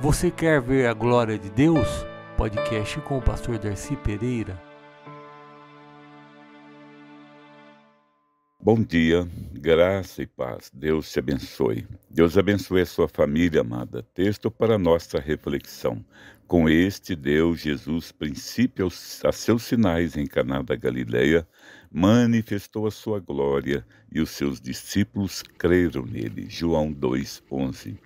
Você quer ver a glória de Deus? Podcast com o pastor Darcy Pereira. Bom dia, graça e paz. Deus te abençoe. Deus abençoe a sua família amada. Texto para nossa reflexão. Com este Deus Jesus princípio a seus sinais em Caná da Galileia, manifestou a sua glória e os seus discípulos creram nele. João 2:11.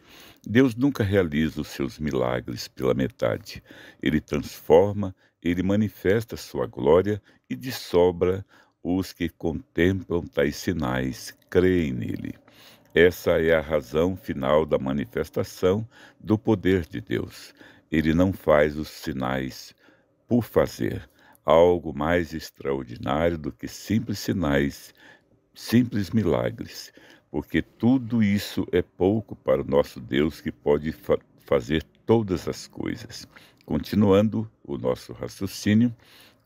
Deus nunca realiza os seus milagres pela metade. Ele transforma, ele manifesta a sua glória e de sobra os que contemplam tais sinais creem nele. Essa é a razão final da manifestação do poder de Deus. Ele não faz os sinais por fazer, algo mais extraordinário do que simples sinais, simples milagres, porque tudo isso é pouco para o nosso Deus que pode fa fazer todas as coisas. Continuando o nosso raciocínio,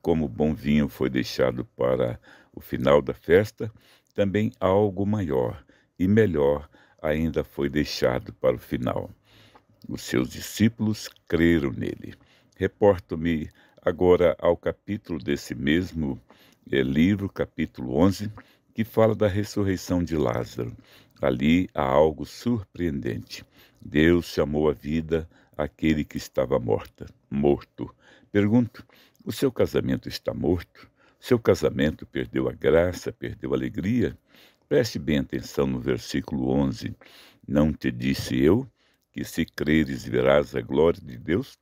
como o bom vinho foi deixado para o final da festa, também algo maior e melhor ainda foi deixado para o final. Os seus discípulos creram nele. Reporto-me agora ao capítulo desse mesmo é, livro, capítulo 11, que fala da ressurreição de Lázaro. Ali há algo surpreendente. Deus chamou à vida aquele que estava morta, morto. Pergunto, o seu casamento está morto, seu casamento perdeu a graça, perdeu a alegria. Preste bem atenção no versículo 11. Não te disse eu que se creres verás a glória de Deus?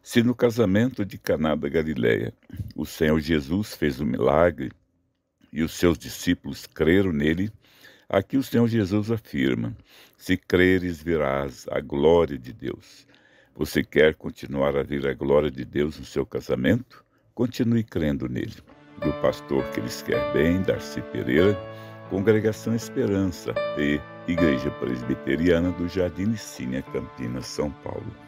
Se no casamento de Caná da Galileia o Senhor Jesus fez um milagre e os seus discípulos creram nele, aqui o Senhor Jesus afirma: se creres verás a glória de Deus. Você quer continuar a ver a glória de Deus no seu casamento? Continue crendo nele. Do pastor que lhes quer bem, Darcy Pereira, Congregação Esperança, P, Igreja Presbiteriana do Jardim Licínia, Campinas, São Paulo.